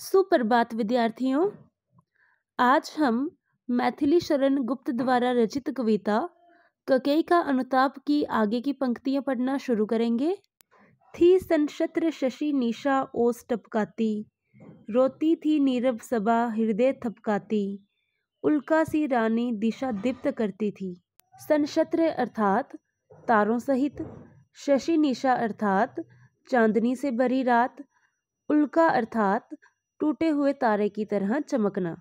सुप्रभात विद्यार्थियों आज हम मैथिली शरण गुप्त द्वारा रचित कविता ककई का अनुताप की आगे की पंक्तियां पढ़ना शुरू करेंगे थी संशत्र शशि निशा ओस टपकाती रोती थी नीरव सभा हृदय थपकाती उल्का सी रानी दिशा दीप्त करती थी संशत्र अर्थात तारों सहित शशि निशा अर्थात चांदनी से भरी रात उल्का अर्थात टूटे हुए तारे की तरह चमकना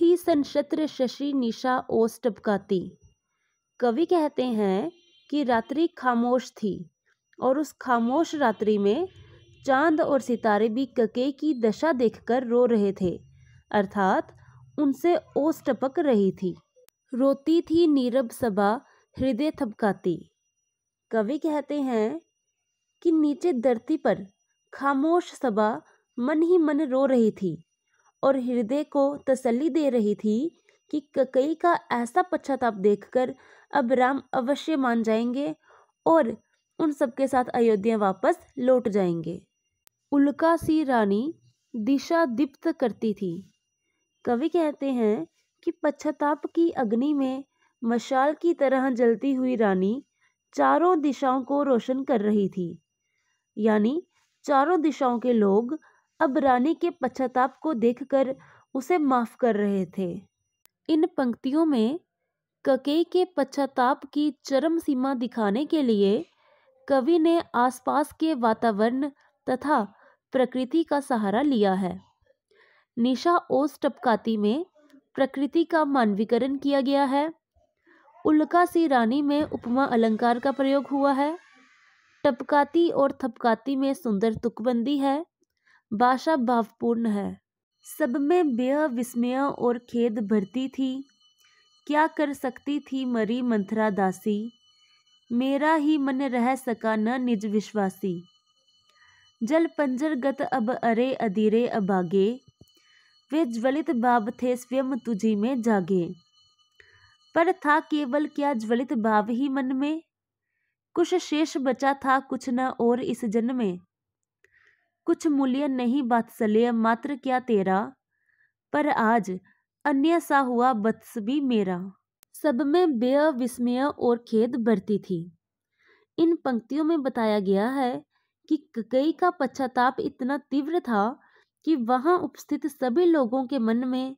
थी संशत्र शशि निशा ओस टपकाती कवि कहते हैं कि रात्रि खामोश थी और उस खामोश रात्रि में चांद और सितारे भी कके की दशा देखकर रो रहे थे अर्थात उनसे ओस टपक रही थी रोती थी नीरब सभा हृदय थपकाती कवि कहते हैं कि नीचे धरती पर खामोश सभा मन ही मन रो रही थी और हृदय को तसल्ली दे रही थी कि ककई का ऐसा पश्चाताप देखकर अब राम अवश्य मान जाएंगे और उन सबके साथ अयोध्या वापस लौट जाएंगे उल्का सी रानी दिशा दीप्त करती थी कवि कहते हैं कि पश्चाताप की अग्नि में मशाल की तरह जलती हुई रानी चारों दिशाओं को रोशन कर रही थी यानी चारों दिशाओं के लोग अब रानी के पश्चाताप को देखकर उसे माफ कर रहे थे इन पंक्तियों में कके के पश्चाताप की चरम सीमा दिखाने के लिए कवि ने आसपास के वातावरण तथा प्रकृति का सहारा लिया है निशा ओस टपकाती में प्रकृति का मानवीकरण किया गया है उल्का सी रानी में उपमा अलंकार का प्रयोग हुआ है टपकाती और थपकाती में सुंदर तुकबंदी है भाषा भावपूर्ण है सब में बेह विस्मय और खेद भरती थी क्या कर सकती थी मरी मंथरा दासी मेरा ही मन रह सका न निज विश्वासी जल पंजर गत अब अरे अधीरे अभागे वे ज्वलित भाव थे स्वयं तुझी में जागे पर था केवल क्या ज्वलित भाव ही मन में कुछ शेष बचा था कुछ न और इस जन्म में कुछ मूल्य नहीं बात्सल्य मात्र क्या तेरा पर आज अन्य सा हुआ बत्स भी मेरा सब में बेय विस्मय और खेद बढ़ती थी इन पंक्तियों में बताया गया है कि ककई का पश्चाताप इतना तीव्र था कि वहां उपस्थित सभी लोगों के मन में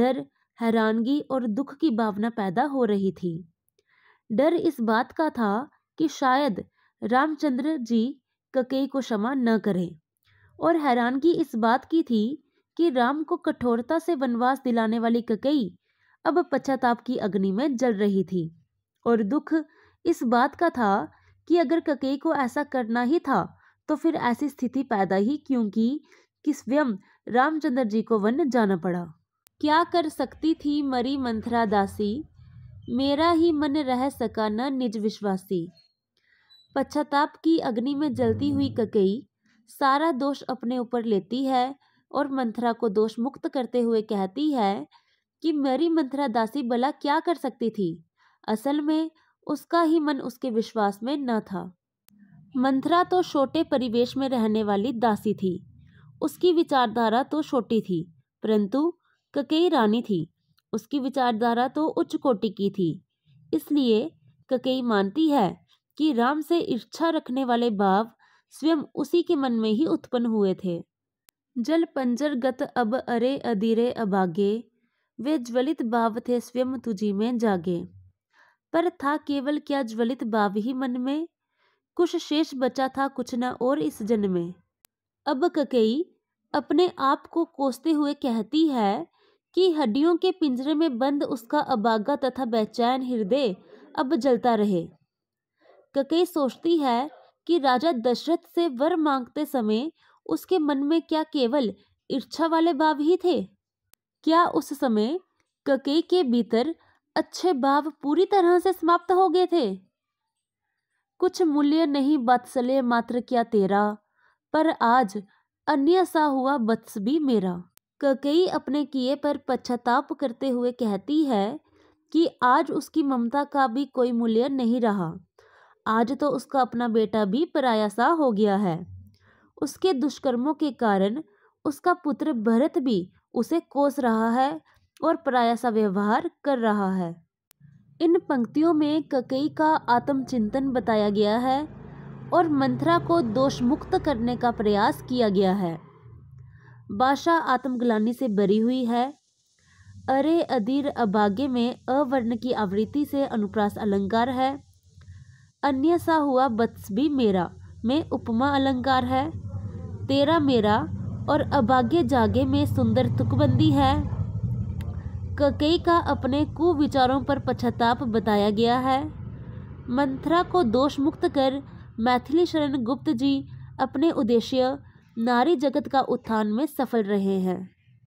डर हैरानगी और दुख की भावना पैदा हो रही थी डर इस बात का था कि शायद रामचंद्र जी ककई को क्षमा न करें और हैरानगी इस बात की थी कि राम को कठोरता से वनवास दिलाने वाली ककई अब पश्चाताप की अग्नि में जल रही थी और दुख इस बात का था कि अगर ककई को ऐसा करना ही था तो फिर ऐसी स्थिति पैदा ही क्योंकि कि स्वयं रामचंद्र जी को वन जाना पड़ा क्या कर सकती थी मरी मंथरा दासी मेरा ही मन रह सका न निज विश्वासी पश्चाताप की अग्नि में जलती हुई ककई सारा दोष अपने ऊपर लेती है और मंथरा को दोष मुक्त करते हुए कहती है कि मेरी मंथरा दासी भला क्या कर सकती थी असल में उसका ही मन उसके विश्वास में न था मंथरा तो छोटे परिवेश में रहने वाली दासी थी उसकी विचारधारा तो छोटी थी परंतु ककई रानी थी उसकी विचारधारा तो उच्च कोटि की थी इसलिए ककई मानती है कि राम से इच्छा रखने वाले भाव स्वयं उसी के मन में ही उत्पन्न हुए थे जल गत अब अरे अधीरे अभागे वे ज्वलित भाव थे स्वयं तुझी में जागे पर था केवल क्या ज्वलित भाव ही मन में कुछ शेष बचा था कुछ न और इस जन में अब ककई अपने आप को कोसते हुए कहती है कि हड्डियों के पिंजरे में बंद उसका अबागा तथा बेचैन हृदय अब जलता रहे ककई सोचती है कि राजा दशरथ से वर मांगते समय उसके मन में क्या केवल इच्छा वाले भाव ही थे क्या उस समय कके के भीतर अच्छे भाव पूरी तरह से समाप्त हो गए थे कुछ मूल्य नहीं बत्सले मात्र क्या तेरा पर आज अन्य सा हुआ बत्स भी मेरा ककई अपने किए पर पश्चाताप करते हुए कहती है कि आज उसकी ममता का भी कोई मूल्य नहीं रहा आज तो उसका अपना बेटा भी पराया सा हो गया है उसके दुष्कर्मों के कारण उसका पुत्र भरत भी उसे कोस रहा है और पराया सा व्यवहार कर रहा है इन पंक्तियों में ककई का आत्मचिंतन बताया गया है और मंथरा को दोष मुक्त करने का प्रयास किया गया है भाषा आत्मग्लानी से भरी हुई है अरे अधीर अभाग्य में अवर्ण की आवृत्ति से अनुप्रास अलंकार है अन्य सा हुआ बत्स भी मेरा में उपमा अलंकार है तेरा मेरा और अभाग्य जागे में सुंदर तुकबंदी है ककई का अपने कुविचारों पर पश्चाताप बताया गया है मंथरा को दोष मुक्त कर मैथिली शरण गुप्त जी अपने उद्देश्य नारी जगत का उत्थान में सफल रहे हैं